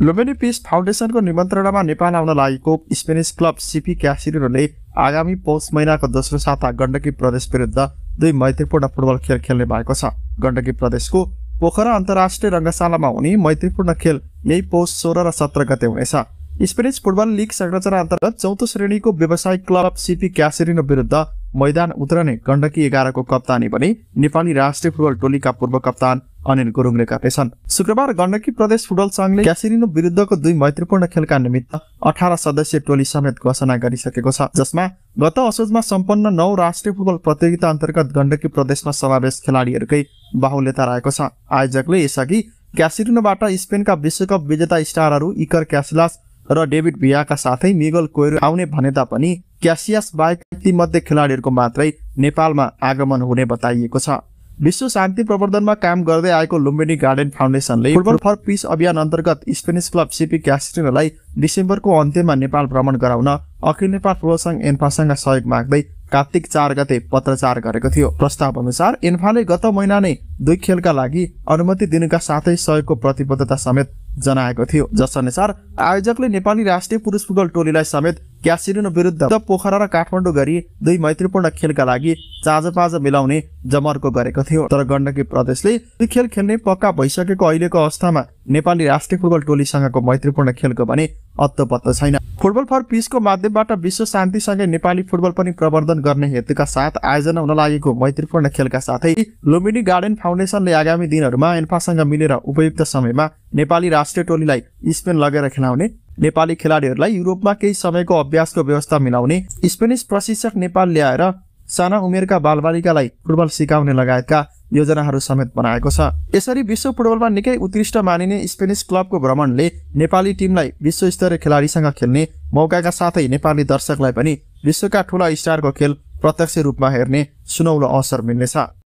Lumbini peace फाउन्डेसनको निमन्त्रणामा नेपाल आउन लागेको स्पेनिस क्लब सिपी क्यासिरोले आगामी पौष महिनाको दोस्रो साता गण्डकी प्रदेश विरुद्ध दुई मैत्रीपूर्ण फुटबल खेल खेल्ने भएको छ गण्डकी प्रदेशको पोखरा अन्तर्राष्ट्रिय रङ्गशालामा हुने मैत्रीपूर्ण खेल यही पौष सोह्र र सत्र गते हुनेछ स्पेनिस फुटबल लिग संरचना अन्तर्गत चौथो श्रेणीको व्यवसायिक क्लब सिपी क्यासिनो विरुद्ध मैदान उत्रने गण्डकी एघारको कप्तानी पनि नेपाली राष्ट्रिय फुटबल टोलीका पूर्व कप्तान अनिल गुरुङले गर्नेछन् शुक्रबार गण्डकी प्रदेश फुटबल संघले क्यासिरिनो विरुद्धको दुई मैत्रीपूर्ण खेलका निमित्त अठार सदस्यीय टोली समेत घोषणा गरिसकेको छ जसमा गत असोजमा सम्पन्न नौ राष्ट्रिय फुटबल प्रतियोगिता अन्तर्गत गण्डकी प्रदेशमा समावेश खेलाडीहरूकै बाहुल्यता रहेको छ आयोजकले यसअघि क्यासिरिनोबाट स्पेनका विश्वकप विजेता स्टारहरू इकर क्यासिलास र डेभिड भियाका साथै मिगल कोइरो आउने भने तापनि क्यासियास बाहेक तीमध्ये खेलाडीहरूको मात्रै नेपालमा आगमन हुने बताइएको छ विश्व शान्ति प्रवर्धनमा काम गर्दै आएको लुम्बिनी गार्डन फाउन्डेसनले फुटबल फर पिस अभियान अन्तर्गत स्पेनिस क्लब सिपी क्यास्ट्रिनोलाई डिसेम्बरको अन्त्यमा नेपाल भ्रमण गराउन अखिल नेपाल फुटबल सङ्घ एन्फासँग सहयोग माग्दै कार्तिक चार गते पत्रचार गरेको थियो प्रस्ताव अनुसार एन्फाले गत महिना नै दुई खेलका लागि अनुमति दिनुका साथै सहयोगको प्रतिबद्धता समेत जनाएको थियो जसअनुसार आयोजकले नेपाली राष्ट्रिय पुरुष फुटबल टोलीलाई समेत क्यासिरिनो विरुद्ध पोखरा र काठमाडौँ गरी दुई मैत्रीपूर्ण खेलका लागि चाँजोपाँज मिलाउने जमर्को गरेको थियो तर गण्डकी प्रदेशले दुई खेल खेल्ने पक्का भइसकेको अहिलेको अवस्थामा नेपाली राष्ट्रिय फुटबल टोलीसँगको मैत्रीपूर्ण खेलको भने अत्तो पत्तो छैन फुटबल फर पिसको माध्यमबाट विश्व शान्तिसँगै नेपाली फुटबल पनि प्रवर्धन गर्ने हेतुका साथ आयोजना हुन लागेको मैत्रीपूर्ण खेलका साथै लुम्बिनी गार्डन फाउन्डेसनले आगामी दिनहरूमा एन्फासँग मिलेर उपयुक्त समयमा नेपाली राष्ट्रिय टोलीलाई स्पेन लगेर खेलाउने नेपाली खेलाडीहरूलाई युरोपमा केही समयको अभ्यासको व्यवस्था मिलाउने स्पेनिस प्रशिक्षक नेपाल ल्याएर साना उमेरका बालबालिकालाई फुटबल सिकाउने लगायतका योजनाहरू समेत बनाएको छ यसरी विश्व फुटबलमा निकै उत्कृष्ट मानिने स्पेनिस क्लबको भ्रमणले नेपाली टिमलाई विश्व स्तरीय खेलाडीसँग खेल्ने मौकाका साथै नेपाली दर्शकलाई पनि विश्वका ठुला स्टारको खेल प्रत्यक्ष रूपमा हेर्ने सुनौलो अवसर मिल्नेछ